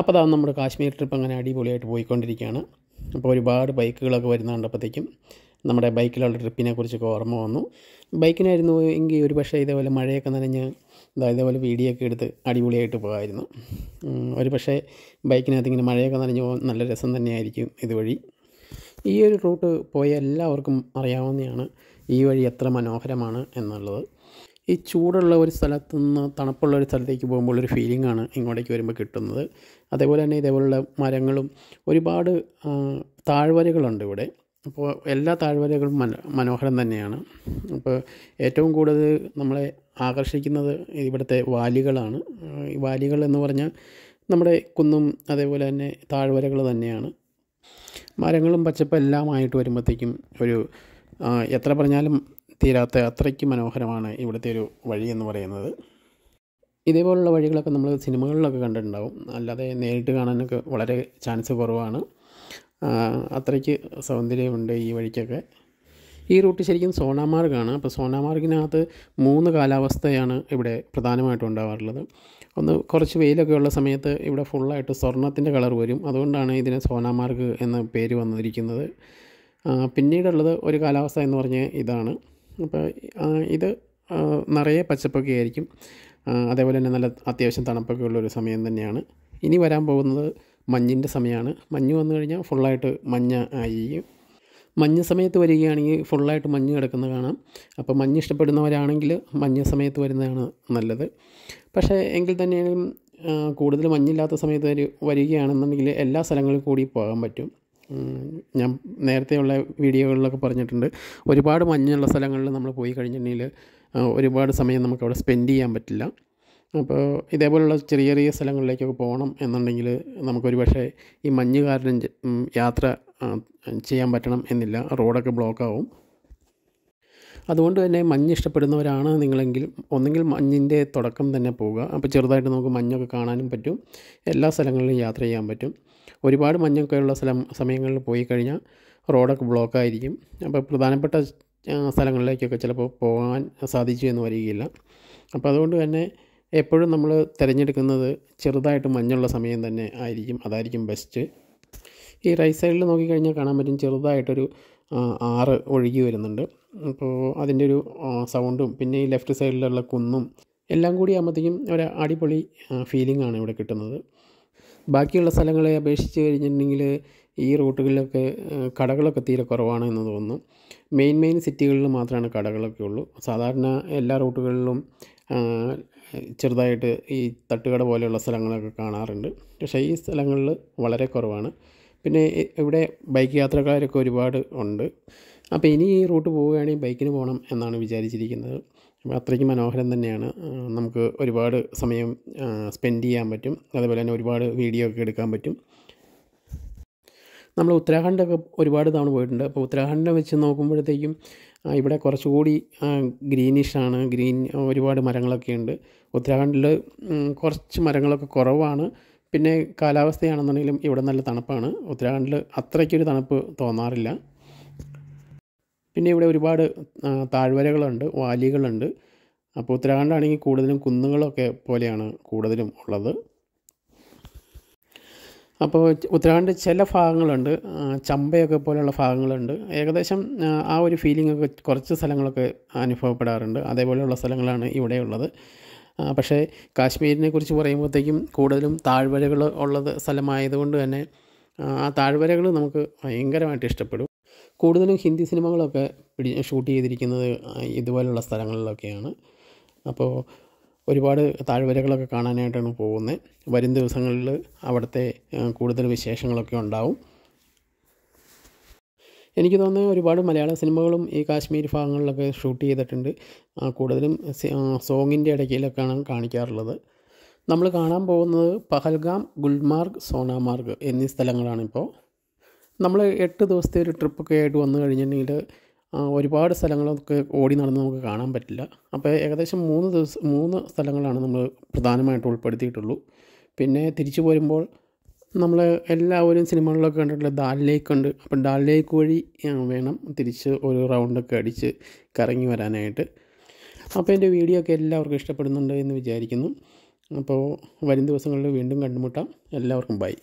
അപ്പോൾ അതാണ് നമ്മുടെ കാശ്മീർ ട്രിപ്പ് അങ്ങനെ അടിപൊളിയായിട്ട് പോയിക്കൊണ്ടിരിക്കുകയാണ് അപ്പോൾ ഒരുപാട് ബൈക്കുകളൊക്കെ വരുന്ന കണ്ടപ്പോഴത്തേക്കും നമ്മുടെ ബൈക്കിലുള്ള ട്രിപ്പിനെ കുറിച്ചൊക്കെ ഓർമ്മ വന്നു ബൈക്കിനായിരുന്നു എങ്കിൽ ഒരു പക്ഷേ ഇതേപോലെ മഴയൊക്കെ നനഞ്ഞ് ഇതേപോലെ വീഡിയോ ഒക്കെ എടുത്ത് അടിപൊളിയായിട്ട് പോകാമായിരുന്നു ഒരു പക്ഷേ ബൈക്കിനകത്ത് ഇങ്ങനെ മഴയൊക്കെ നനഞ്ഞ് പോകാൻ നല്ല രസം തന്നെയായിരിക്കും ഇതുവഴി ഈ ഒരു റൂട്ട് പോയ എല്ലാവർക്കും അറിയാവുന്നതാണ് ഈ വഴി എത്ര മനോഹരമാണ് എന്നുള്ളത് ഈ ചൂടുള്ള ഒരു സ്ഥലത്തു നിന്ന് തണുപ്പുള്ള ഒരു സ്ഥലത്തേക്ക് പോകുമ്പോൾ ഒരു ഫീലിംഗ് ആണ് ഇങ്ങോട്ടേക്ക് വരുമ്പോൾ കിട്ടുന്നത് അതേപോലെ തന്നെ ഇതേപോലുള്ള മരങ്ങളും ഒരുപാട് താഴ്വരകളുണ്ട് ഇവിടെ അപ്പോൾ എല്ലാ താഴ്വരകളും മന മനോഹരം തന്നെയാണ് അപ്പോൾ ഏറ്റവും കൂടുതൽ നമ്മളെ ആകർഷിക്കുന്നത് ഇവിടുത്തെ വാലികളാണ് വാലികൾ എന്ന് പറഞ്ഞാൽ നമ്മുടെ കുന്നും അതേപോലെ തന്നെ താഴ്വരകൾ തന്നെയാണ് മരങ്ങളും പച്ചപ്പെല്ലാം ആയിട്ട് വരുമ്പോഴത്തേക്കും ഒരു എത്ര പറഞ്ഞാലും തീരാത്ത അത്രയ്ക്ക് മനോഹരമാണ് ഇവിടുത്തെ ഒരു വഴി എന്ന് പറയുന്നത് ഇതേപോലുള്ള വഴികളൊക്കെ നമ്മൾ സിനിമകളിലൊക്കെ കണ്ടിട്ടുണ്ടാവും അല്ലാതെ നേരിട്ട് കാണാനൊക്കെ വളരെ ചാൻസ് കുറവാണ് അത്രയ്ക്ക് സൗന്ദര്യമുണ്ട് ഈ വഴിക്കൊക്കെ ഈ റൂട്ട് ശരിക്കും സോണാമാർഗാണ് അപ്പോൾ സോനാമാർഗിനകത്ത് മൂന്ന് കാലാവസ്ഥയാണ് ഇവിടെ പ്രധാനമായിട്ടും ഉണ്ടാവാറുള്ളത് ഒന്ന് കുറച്ച് വെയിലൊക്കെ ഉള്ള സമയത്ത് ഇവിടെ ഫുള്ളായിട്ട് സ്വർണത്തിൻ്റെ കളർ വരും അതുകൊണ്ടാണ് ഇതിന് സോനാമാർഗ് എന്ന പേര് വന്നിരിക്കുന്നത് പിന്നീടുള്ളത് ഒരു കാലാവസ്ഥ എന്ന് പറഞ്ഞാൽ ഇതാണ് അപ്പോൾ ഇത് നിറയെ പച്ചപ്പൊക്കെ ആയിരിക്കും അതേപോലെ തന്നെ നല്ല അത്യാവശ്യം തണുപ്പൊക്കെ ഉള്ളൊരു സമയം തന്നെയാണ് ഇനി വരാൻ പോകുന്നത് മഞ്ഞിൻ്റെ സമയമാണ് മഞ്ഞ് വന്നു കഴിഞ്ഞാൽ ഫുള്ളായിട്ട് മഞ്ഞ ആയിരിക്കും മഞ്ഞ സമയത്ത് വരികയാണെങ്കിൽ ഫുള്ളായിട്ട് മഞ്ഞ് കിടക്കുന്നത് കാണാം അപ്പോൾ മഞ്ഞ് ഇഷ്ടപ്പെടുന്നവരാണെങ്കിൽ മഞ്ഞ സമയത്ത് വരുന്നതാണ് നല്ലത് പക്ഷേ എങ്കിൽ തന്നെയും കൂടുതൽ മഞ്ഞില്ലാത്ത സമയത്ത് വരികയാണെന്നുണ്ടെങ്കിൽ എല്ലാ സ്ഥലങ്ങളിൽ കൂടി പോകാൻ പറ്റും ഞാൻ നേരത്തെയുള്ള വീഡിയോകളിലൊക്കെ പറഞ്ഞിട്ടുണ്ട് ഒരുപാട് മഞ്ഞുള്ള സ്ഥലങ്ങളിൽ നമ്മൾ പോയി കഴിഞ്ഞിട്ടുണ്ടെങ്കിൽ ഒരുപാട് സമയം നമുക്ക് അവിടെ സ്പെൻഡ് ചെയ്യാൻ പറ്റില്ല അപ്പോൾ ഇതേപോലുള്ള ചെറിയ ചെറിയ സ്ഥലങ്ങളിലേക്കൊക്കെ പോകണം എന്നുണ്ടെങ്കിൽ നമുക്കൊരു പക്ഷേ ഈ മഞ്ഞ് കാരണം യാത്ര ചെയ്യാൻ പറ്റണം എന്നില്ല റോഡൊക്കെ ബ്ലോക്കാവും അതുകൊണ്ട് തന്നെ മഞ്ഞ് ഇഷ്ടപ്പെടുന്നവരാണ് നിങ്ങളെങ്കിൽ ഒന്നെങ്കിൽ മഞ്ഞിൻ്റെ തുടക്കം തന്നെ പോവുക അപ്പോൾ ചെറുതായിട്ട് നമുക്ക് മഞ്ഞൊക്കെ കാണാനും പറ്റും എല്ലാ സ്ഥലങ്ങളിലും യാത്ര ചെയ്യാൻ പറ്റും ഒരുപാട് മഞ്ഞൊക്കെയുള്ള സ്ഥലം സമയങ്ങളിൽ പോയി കഴിഞ്ഞാൽ റോഡൊക്കെ ബ്ലോക്കായിരിക്കും അപ്പോൾ പ്രധാനപ്പെട്ട സ്ഥലങ്ങളിലേക്കൊക്കെ ചിലപ്പോൾ പോകാൻ സാധിച്ചു എന്ന് വരികയില്ല അപ്പോൾ അതുകൊണ്ട് തന്നെ എപ്പോഴും നമ്മൾ തിരഞ്ഞെടുക്കുന്നത് ചെറുതായിട്ട് മഞ്ഞുള്ള സമയം തന്നെ ആയിരിക്കും അതായിരിക്കും ബെസ്റ്റ് ഈ റൈറ്റ് സൈഡിൽ നോക്കിക്കഴിഞ്ഞാൽ കാണാൻ പറ്റും ചെറുതായിട്ടൊരു ആറ് ഒഴുകി വരുന്നുണ്ട് അപ്പോൾ അതിൻ്റെ ഒരു സൗണ്ടും പിന്നെ ഈ ലെഫ്റ്റ് സൈഡിലുള്ള കുന്നും എല്ലാം കൂടി ആകുമ്പോഴത്തേക്കും ഒരു അടിപൊളി ഫീലിംഗ് ആണ് ഇവിടെ കിട്ടുന്നത് ബാക്കിയുള്ള സ്ഥലങ്ങളെ അപേക്ഷിച്ച് കഴിഞ്ഞിട്ടുണ്ടെങ്കിൽ ഈ റൂട്ടുകളിലൊക്കെ കടകളൊക്കെ തീരെ കുറവാണ് എന്ന് തോന്നുന്നു മെയിൻ മെയിൻ സിറ്റികളിൽ മാത്രമാണ് കടകളൊക്കെ ഉള്ളൂ സാധാരണ എല്ലാ റൂട്ടുകളിലും ചെറുതായിട്ട് ഈ തട്ടുകട പോലെയുള്ള സ്ഥലങ്ങളൊക്കെ കാണാറുണ്ട് പക്ഷേ ഈ സ്ഥലങ്ങളിൽ വളരെ കുറവാണ് പിന്നെ ഇവിടെ ബൈക്ക് യാത്രക്കാരൊക്കെ ഒരുപാട് ഉണ്ട് അപ്പോൾ ഇനി ഈ റൂട്ട് പോവുകയാണെങ്കിൽ ബൈക്കിന് പോകണം എന്നാണ് വിചാരിച്ചിരിക്കുന്നത് അപ്പോൾ അത്രയ്ക്ക് മനോഹരം തന്നെയാണ് നമുക്ക് ഒരുപാട് സമയം സ്പെൻഡ് ചെയ്യാൻ പറ്റും അതുപോലെ തന്നെ ഒരുപാട് വീഡിയോ ഒക്കെ എടുക്കാൻ പറ്റും നമ്മൾ ഉത്തരാഖണ്ഡൊക്കെ ഒരുപാട് തവണ പോയിട്ടുണ്ട് അപ്പോൾ ഉത്തരാഖണ്ഡ് വെച്ച് നോക്കുമ്പോഴത്തേക്കും ഇവിടെ കുറച്ചുകൂടി ഗ്രീനിഷാണ് ഗ്രീൻ ഒരുപാട് മരങ്ങളൊക്കെ ഉണ്ട് ഉത്തരാഖണ്ഡിൽ കുറച്ച് മരങ്ങളൊക്കെ കുറവാണ് പിന്നെ കാലാവസ്ഥയാണെന്നുണ്ടെങ്കിലും ഇവിടെ നല്ല തണുപ്പാണ് ഉത്തരാഖണ്ഡിൽ അത്രയ്ക്കൊരു തണുപ്പ് തോന്നാറില്ല പിന്നെ ഇവിടെ ഒരുപാട് താഴ്വരകളുണ്ട് വാലികളുണ്ട് അപ്പോൾ ഉത്തരാഖണ്ഡാണെങ്കിൽ കൂടുതലും കുന്നുകളൊക്കെ പോലെയാണ് കൂടുതലും ഉള്ളത് അപ്പോൾ ഉത്തരാഖണ്ഡ് ചില ഭാഗങ്ങളുണ്ട് ചമ്പയൊക്കെ പോലെയുള്ള ഭാഗങ്ങളുണ്ട് ഏകദേശം ആ ഒരു ഫീലിംഗ് ഒക്കെ കുറച്ച് സ്ഥലങ്ങളൊക്കെ അനുഭവപ്പെടാറുണ്ട് അതേപോലെയുള്ള സ്ഥലങ്ങളാണ് ഇവിടെയുള്ളത് പക്ഷേ കാശ്മീരിനെ കുറിച്ച് പറയുമ്പോഴത്തേക്കും കൂടുതലും താഴ്വരകൾ ഉള്ളത് സ്ഥലമായതുകൊണ്ട് തന്നെ ആ താഴ്വരകൾ നമുക്ക് ഭയങ്കരമായിട്ട് ഇഷ്ടപ്പെടും കൂടുതലും ഹിന്ദി സിനിമകളൊക്കെ പിടി ഷൂട്ട് ചെയ്തിരിക്കുന്നത് ഇതുപോലുള്ള സ്ഥലങ്ങളിലൊക്കെയാണ് അപ്പോൾ ഒരുപാട് താഴ്വരകളൊക്കെ കാണാനായിട്ടാണ് പോകുന്നത് വരും ദിവസങ്ങളിൽ അവിടുത്തെ കൂടുതൽ വിശേഷങ്ങളൊക്കെ ഉണ്ടാവും എനിക്ക് തോന്നുന്നത് ഒരുപാട് മലയാള സിനിമകളും ഈ കാശ്മീർ ഭാഗങ്ങളിലൊക്കെ ഷൂട്ട് ചെയ്തിട്ടുണ്ട് കൂടുതലും സോങ്ങിൻ്റെ ഇടയ്ക്കിലൊക്കെയാണ് കാണിക്കാറുള്ളത് നമ്മൾ കാണാൻ പോകുന്നത് പഹൽഗാം ഗുൽമാർഗ് സോനാമാർഗ് എന്നീ സ്ഥലങ്ങളാണിപ്പോൾ നമ്മൾ എട്ട് ദിവസത്തെ ഒരു ട്രിപ്പൊക്കെ ആയിട്ട് വന്നു കഴിഞ്ഞിട്ടുണ്ടെങ്കിൽ ഒരുപാട് സ്ഥലങ്ങളൊക്കെ ഓടി നടന്ന് നമുക്ക് കാണാൻ പറ്റില്ല അപ്പോൾ ഏകദേശം മൂന്ന് ദിവസം മൂന്ന് സ്ഥലങ്ങളാണ് നമ്മൾ പ്രധാനമായിട്ട് ഉൾപ്പെടുത്തിയിട്ടുള്ളൂ പിന്നെ തിരിച്ചു പോരുമ്പോൾ നമ്മൾ എല്ലാവരും സിനിമകളിലൊക്കെ കണ്ടിട്ടുള്ള ദാൽ ലേക്ക് ഉണ്ട് അപ്പം ദാൽ ലേക്ക് വഴി വേണം തിരിച്ച് ഒരു റൗണ്ടൊക്കെ അടിച്ച് കറങ്ങി വരാനായിട്ട് അപ്പോൾ എൻ്റെ വീഡിയോ ഒക്കെ എല്ലാവർക്കും ഇഷ്ടപ്പെടുന്നുണ്ട് എന്ന് വിചാരിക്കുന്നു അപ്പോൾ വരും ദിവസങ്ങളിൽ വീണ്ടും കണ്ടുമുട്ടാം എല്ലാവർക്കും ബൈ